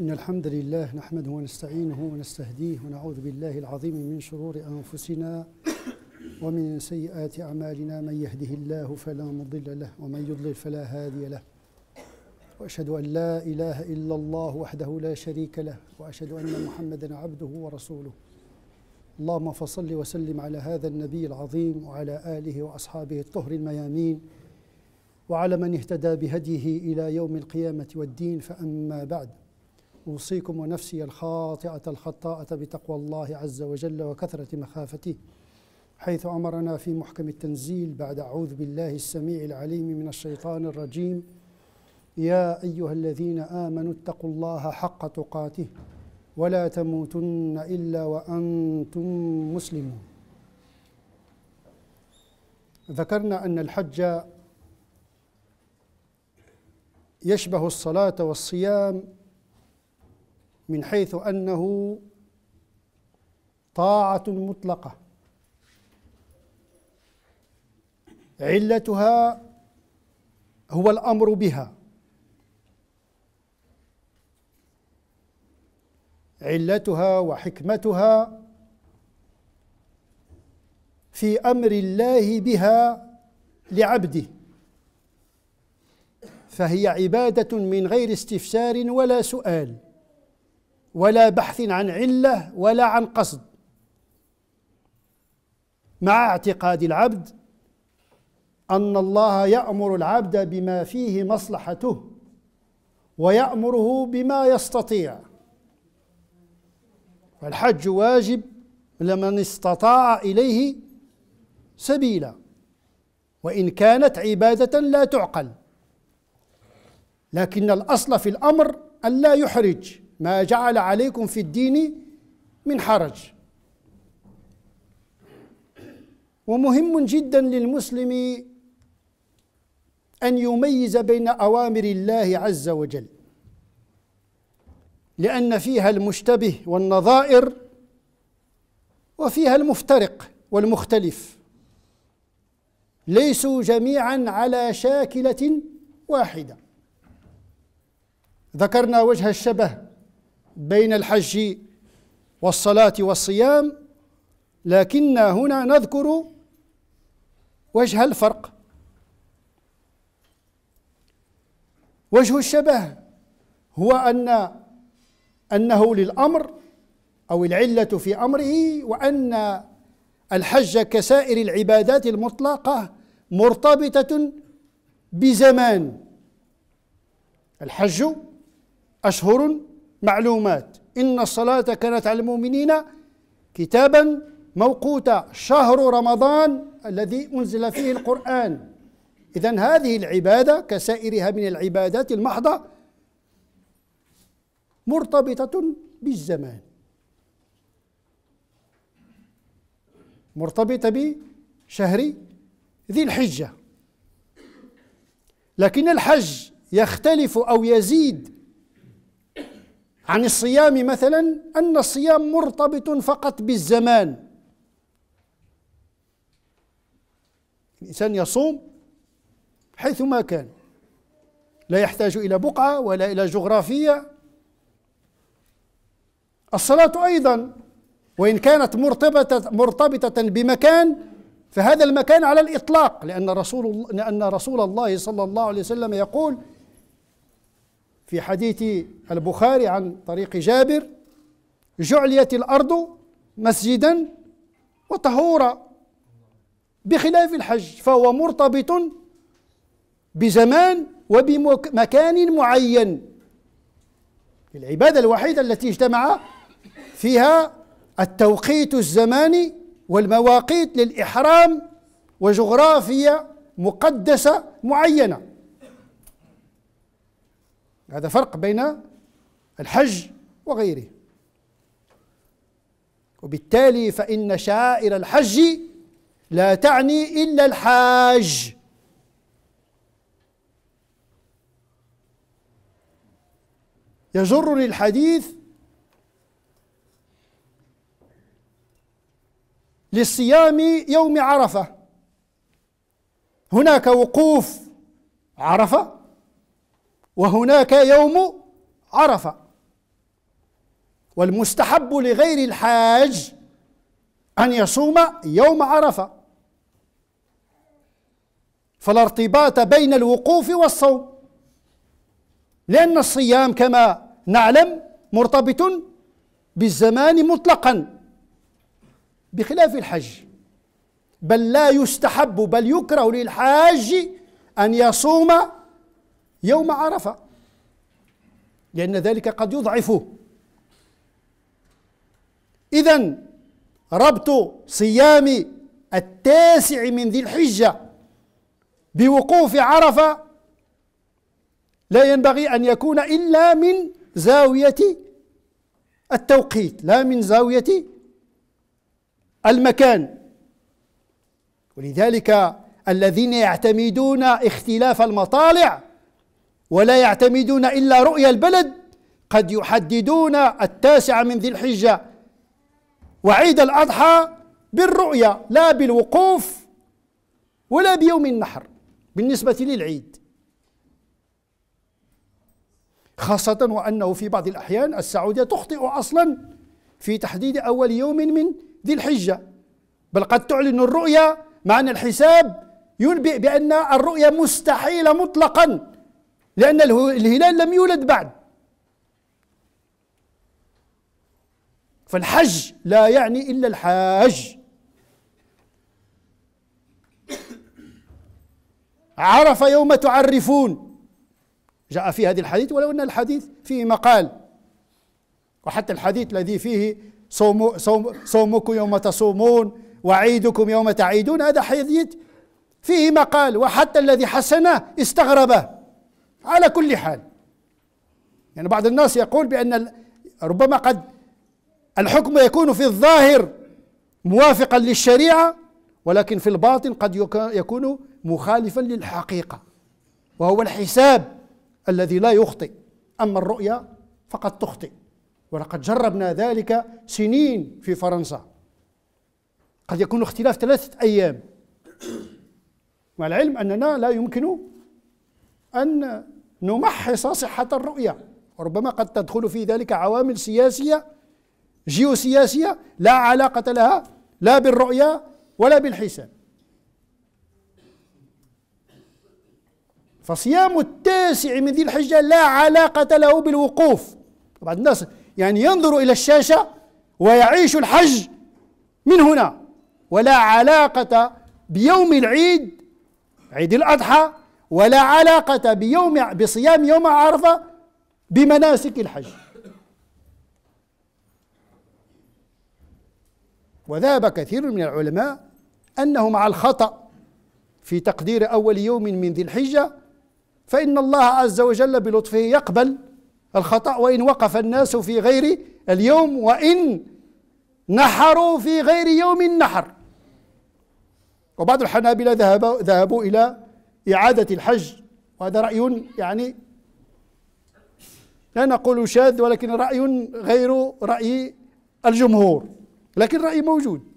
إن الحمد لله نحمده ونستعينه ونستهديه ونعوذ بالله العظيم من شرور أنفسنا ومن سيئات أعمالنا من يهده الله فلا مضل له ومن يضلل فلا هادي له وأشهد أن لا إله إلا الله وحده لا شريك له وأشهد أن محمدا عبده ورسوله اللهم فصل وسلم على هذا النبي العظيم وعلى آله وأصحابه الطهر الميامين وعلى من اهتدى بهديه إلى يوم القيامة والدين فأما بعد أوصيكم ونفسي الخاطئة الخطاءة بتقوى الله عز وجل وكثرة مخافته حيث أمرنا في محكم التنزيل بعد أعوذ بالله السميع العليم من الشيطان الرجيم يا أيها الذين آمنوا اتقوا الله حق تقاته ولا تموتن إلا وأنتم مسلمون ذكرنا أن الحج يشبه الصلاة والصيام من حيث أنه طاعة مطلقة علتها هو الأمر بها علتها وحكمتها في امر الله بها لعبده فهي عباده من غير استفسار ولا سؤال ولا بحث عن عله ولا عن قصد مع اعتقاد العبد ان الله يامر العبد بما فيه مصلحته ويامره بما يستطيع فالحج واجب لمن استطاع اليه سبيلا وان كانت عباده لا تعقل لكن الاصل في الامر ان لا يحرج ما جعل عليكم في الدين من حرج ومهم جدا للمسلم أن يميز بين أوامر الله عز وجل لأن فيها المشتبه والنظائر وفيها المفترق والمختلف ليسوا جميعا على شاكلة واحدة ذكرنا وجه الشبه بين الحج والصلاة والصيام لكن هنا نذكر وجه الفرق وجه الشبه هو أن أنه للأمر أو العلة في أمره وأن الحج كسائر العبادات المطلقة مرتبطة بزمان الحج أشهر معلومات إن الصلاة كانت على المؤمنين كتابا موقوتا شهر رمضان الذي أنزل فيه القرآن إذا هذه العبادة كسائرها من العبادات المحضة مرتبطة بالزمان مرتبطة بشهر ذي الحجة لكن الحج يختلف أو يزيد عن الصيام مثلا أن الصيام مرتبط فقط بالزمان الإنسان يصوم حيثما كان لا يحتاج إلى بقعة ولا إلى جغرافية الصلاة أيضا وإن كانت مرتبطة مرتبطة بمكان فهذا المكان على الإطلاق لأن رسول لأن رسول الله صلى الله عليه وسلم يقول في حديث البخاري عن طريق جابر جعلت الأرض مسجدا وطهورا بخلاف الحج فهو مرتبط بزمان وبمكان معين العبادة الوحيدة التي اجتمع فيها التوقيت الزماني والمواقيت للإحرام وجغرافيا مقدسة معينة هذا فرق بين الحج وغيره وبالتالي فإن شائر الحج لا تعني إلا الحاج يجرني الحديث لصيام يوم عرفة هناك وقوف عرفة وهناك يوم عرفة والمستحب لغير الحاج أن يصوم يوم عرفة فلا ارتباط بين الوقوف والصوم لأن الصيام كما نعلم مرتبط بالزمان مطلقا بخلاف الحج بل لا يستحب بل يكره للحاج أن يصوم يوم عرفة لأن ذلك قد يضعفه إذا ربط صيام التاسع من ذي الحجة بوقوف عرفة لا ينبغي أن يكون إلا من زاوية التوقيت لا من زاوية المكان ولذلك الذين يعتمدون اختلاف المطالع ولا يعتمدون إلا رؤيا البلد قد يحددون التاسع من ذي الحجة وعيد الأضحى بالرؤيا لا بالوقوف ولا بيوم النحر بالنسبة للعيد خاصة وأنه في بعض الأحيان السعودية تخطئ أصلا في تحديد أول يوم من ذي الحجة بل قد تعلن الرؤيا مع أن الحساب ينبئ بأن الرؤيا مستحيلة مطلقا لأن الهلال لم يولد بعد فالحج لا يعني إلا الحاج عرف يوم تعرفون جاء في هذا الحديث ولو أن الحديث فيه مقال وحتى الحديث الذي فيه صوم صوم صومكم يوم تصومون وعيدكم يوم تعيدون هذا حديث فيه مقال وحتى الذي حسنه استغربه على كل حال يعني بعض الناس يقول بأن ربما قد الحكم يكون في الظاهر موافقا للشريعة ولكن في الباطن قد يكون مخالفا للحقيقة وهو الحساب الذي لا يخطئ أما الرؤية فقد تخطئ ولقد جربنا ذلك سنين في فرنسا قد يكون اختلاف ثلاثة أيام مع العلم أننا لا يمكن أن نمحص صحة الرؤية وربما قد تدخل في ذلك عوامل سياسية جيوسياسية لا علاقة لها لا بالرؤية ولا بالحساب فصيام التاسع من ذي الحجة لا علاقة له بالوقوف بعض الناس يعني ينظر إلى الشاشة ويعيش الحج من هنا ولا علاقة بيوم العيد عيد الأضحى ولا علاقة بيوم بصيام يوم عرفة بمناسك الحج وذهب كثير من العلماء أنه مع الخطأ في تقدير أول يوم من ذي الحجة فإن الله عز وجل بلطفه يقبل الخطأ وإن وقف الناس في غير اليوم وإن نحروا في غير يوم النحر وبعض الحنابلة ذهبوا, ذهبوا إلى إعادة الحج وهذا رأي يعني لا نقول شاذ ولكن رأي غير رأي الجمهور لكن رأي موجود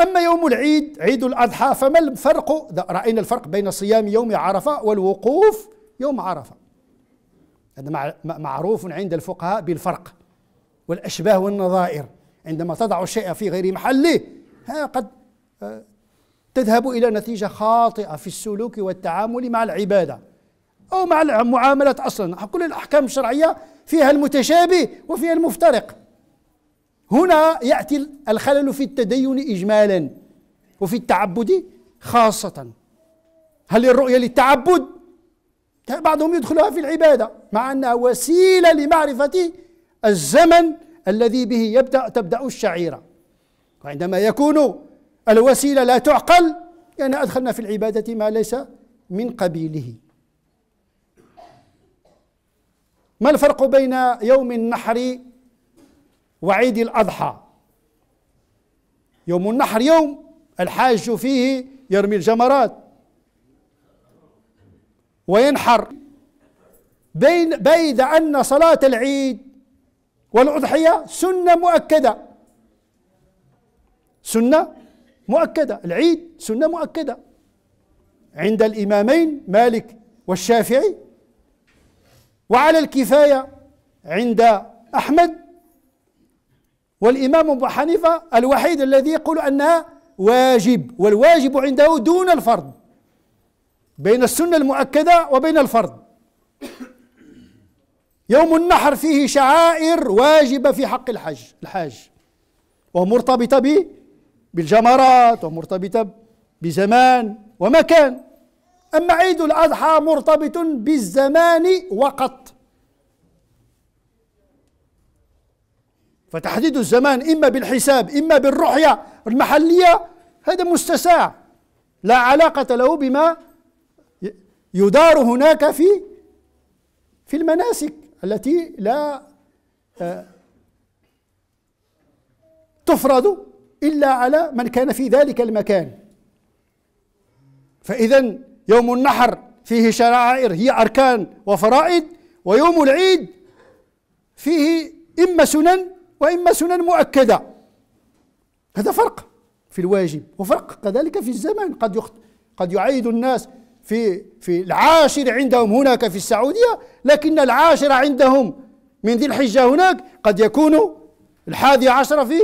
أما يوم العيد عيد الأضحى فما الفرق رأينا الفرق بين صيام يوم عرفة والوقوف يوم عرفة هذا معروف عند الفقهاء بالفرق والأشباه والنظائر عندما تضع الشيء في غير محله ها قد تذهب إلى نتيجة خاطئة في السلوك والتعامل مع العبادة أو مع المعاملة أصلا كل الأحكام الشرعية فيها المتشابه وفيها المفترق هنا يأتي الخلل في التدين إجمالا وفي التعبد خاصة هل الرؤية للتعبد؟ بعضهم يدخلها في العبادة مع أنها وسيلة لمعرفة الزمن الذي به يبدأ تبدأ الشعيرة وعندما يكون الوسيلة لا تعقل لأن يعني أدخلنا في العبادة ما ليس من قبيله ما الفرق بين يوم النحر وعيد الأضحى يوم النحر يوم الحاج فيه يرمي الجمرات وينحر بين بيد أن صلاة العيد والأضحية سنة مؤكدة سنة مؤكدة العيد سنة مؤكدة عند الإمامين مالك والشافعي وعلى الكفاية عند أحمد والإمام أبو حنيفة الوحيد الذي يقول أنها واجب والواجب عنده دون الفرض بين السنة المؤكدة وبين الفرض يوم النحر فيه شعائر واجبة في حق الحج الحاج ومرتبطة به بالجمرات ومرتبطة بزمان ومكان أما عيد الأضحى مرتبط بالزمان وقط فتحديد الزمان إما بالحساب إما بالرحية المحلية هذا مستساع لا علاقة له بما يدار هناك في في المناسك التي لا آه، تفرض إلا على من كان في ذلك المكان فإذا يوم النحر فيه شعائر هي أركان وفرائض ويوم العيد فيه إما سنن وإما سنن مؤكدة هذا فرق في الواجب وفرق كذلك في الزمن قد يخت... قد يعيد الناس في في العاشر عندهم هناك في السعودية لكن العاشر عندهم من ذي الحجة هناك قد يكون الحادي عشر في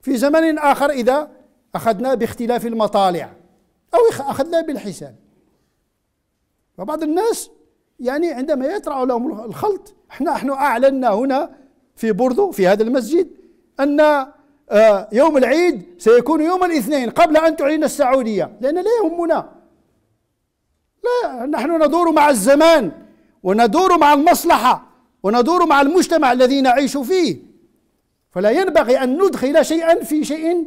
في زمن آخر إذا أخذنا باختلاف المطالع أو أخذنا بالحساب وبعض الناس يعني عندما يطرأ لهم الخلط احنا نحن أعلنا هنا في بوردو في هذا المسجد أن آه، يوم العيد سيكون يوم الاثنين قبل أن تعلن السعودية لأن لا يهمنا لا نحن ندور مع الزمان وندور مع المصلحة وندور مع المجتمع الذي نعيش فيه فلا ينبغي أن ندخل شيئا في شيء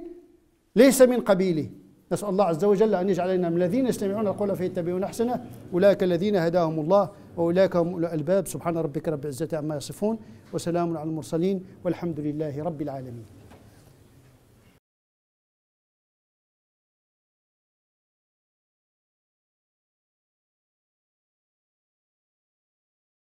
ليس من قبيله نسأل الله عز وجل أن يجعلنا من الذين يستمعون القول فيتبعون أحسنه أولئك الذين هداهم الله وأولئك هم الألباب سبحان ربك رب العزة عما يصفون وسلام على المرسلين والحمد لله رب العالمين